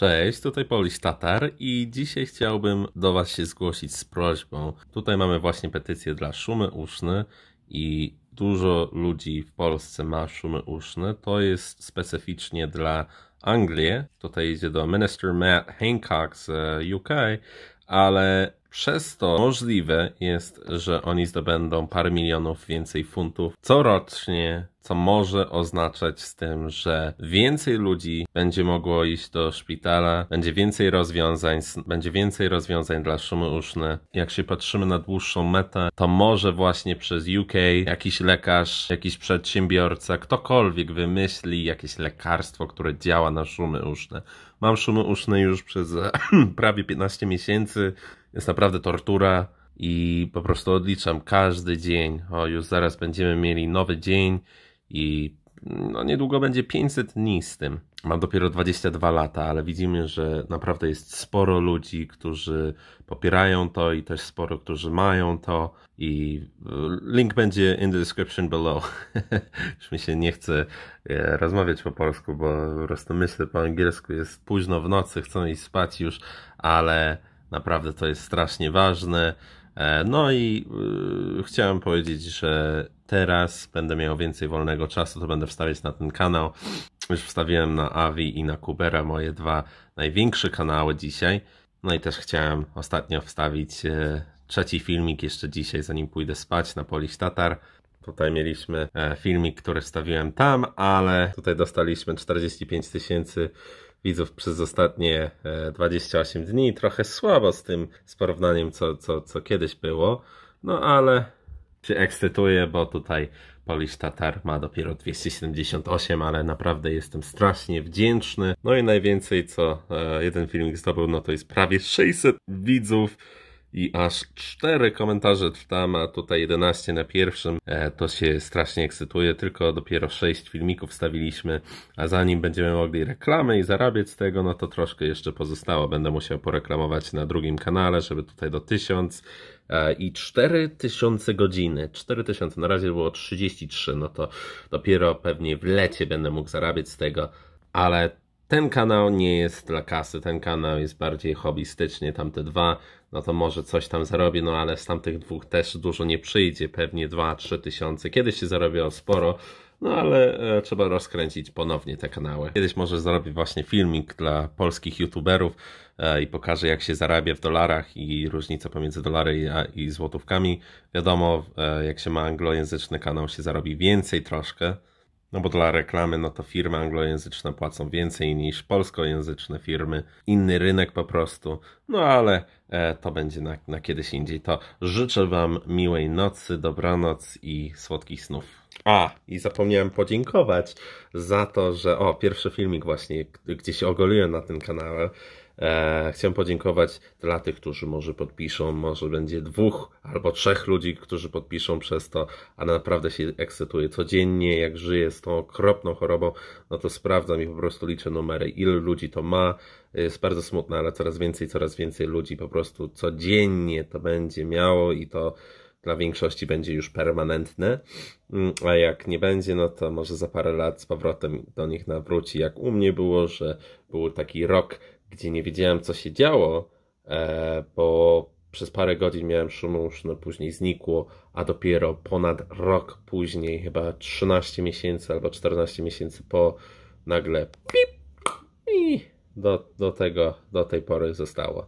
Cześć, tutaj Pauliś Tatar i dzisiaj chciałbym do Was się zgłosić z prośbą. Tutaj mamy właśnie petycję dla szumy uszny i dużo ludzi w Polsce ma szumy uszne. To jest specyficznie dla Anglii. Tutaj idzie do Minister Matt Hancock z e, UK, ale przez to możliwe jest, że oni zdobędą parę milionów więcej funtów corocznie, co może oznaczać z tym, że więcej ludzi będzie mogło iść do szpitala, będzie więcej rozwiązań, będzie więcej rozwiązań dla szumy uszne. Jak się patrzymy na dłuższą metę, to może właśnie przez UK jakiś lekarz, jakiś przedsiębiorca, ktokolwiek wymyśli jakieś lekarstwo, które działa na szumy uszne Mam szumy uszne już przez e, prawie 15 miesięcy. Jest naprawdę tortura i po prostu odliczam każdy dzień. O, już zaraz będziemy mieli nowy dzień i no niedługo będzie 500 dni z tym. Mam dopiero 22 lata, ale widzimy, że naprawdę jest sporo ludzi, którzy popierają to i też sporo, którzy mają to i y, link będzie in the description below. Już mi się nie chce e, rozmawiać po polsku, bo po prostu myślę po angielsku, jest późno w nocy, chcą iść spać już, ale naprawdę to jest strasznie ważne. E, no i yy, chciałem powiedzieć, że teraz będę miał więcej wolnego czasu, to będę wstawiać na ten kanał. Już wstawiłem na Avi i na Kubera moje dwa największe kanały dzisiaj. No i też chciałem ostatnio wstawić e, trzeci filmik jeszcze dzisiaj, zanim pójdę spać na Polish Tatar. Tutaj mieliśmy e, filmik, który wstawiłem tam, ale tutaj dostaliśmy 45 tysięcy widzów przez ostatnie 28 e, dni. Trochę słabo z tym, z porównaniem, co, co, co kiedyś było. No ale się ekscytuję, bo tutaj Polish Tatar ma dopiero 278, ale naprawdę jestem strasznie wdzięczny. No i najwięcej, co e, jeden filmik zdobył, no to jest prawie 600 widzów i aż 4 komentarze tam, a tutaj 11 na pierwszym. E, to się strasznie ekscytuje, tylko dopiero 6 filmików stawiliśmy, a zanim będziemy mogli reklamę i zarabiać z tego, no to troszkę jeszcze pozostało. Będę musiał poreklamować na drugim kanale, żeby tutaj do 1000 e, i 4000 godziny. 4000, na razie było 33, no to dopiero pewnie w lecie będę mógł zarabiać z tego, ale ten kanał nie jest dla kasy, ten kanał jest bardziej hobbystycznie, tamte dwa, no to może coś tam zarobię, no ale z tamtych dwóch też dużo nie przyjdzie, pewnie 2-3 tysiące, kiedyś się zarobiło sporo, no ale e, trzeba rozkręcić ponownie te kanały. Kiedyś może zrobię właśnie filmik dla polskich youtuberów e, i pokażę jak się zarabia w dolarach i różnica pomiędzy dolarem i złotówkami. Wiadomo, e, jak się ma anglojęzyczny kanał się zarobi więcej troszkę, no bo dla reklamy, no to firmy anglojęzyczne płacą więcej niż polskojęzyczne firmy. Inny rynek po prostu. No ale e, to będzie na, na kiedyś indziej. To życzę Wam miłej nocy, dobranoc i słodkich snów. A, i zapomniałem podziękować za to, że. O, pierwszy filmik właśnie, gdzie się ogoliłem na tym kanale. E, chciałem podziękować dla tych, którzy może podpiszą, może będzie dwóch albo trzech ludzi, którzy podpiszą przez to, a naprawdę się ekscytuję. Codziennie jak żyję z tą okropną chorobą, no to sprawdzam i po prostu liczę numery, ilu ludzi to ma. Jest bardzo smutne, ale coraz więcej, coraz więcej ludzi po prostu codziennie to będzie miało i to dla większości będzie już permanentne, mm, a jak nie będzie, no to może za parę lat z powrotem do nich nawróci, jak u mnie było, że był taki rok, gdzie nie wiedziałem, co się działo, e, bo przez parę godzin miałem szumę no później znikło, a dopiero ponad rok później, chyba 13 miesięcy albo 14 miesięcy po, nagle pip i do, do tego, do tej pory zostało.